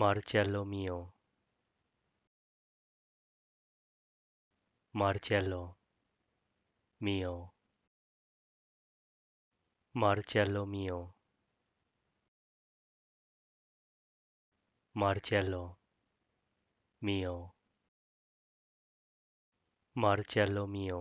মার্চালোমিও মার্চালো মিও মার্চালোমিও মার্চালো মিও মার্চালোমিও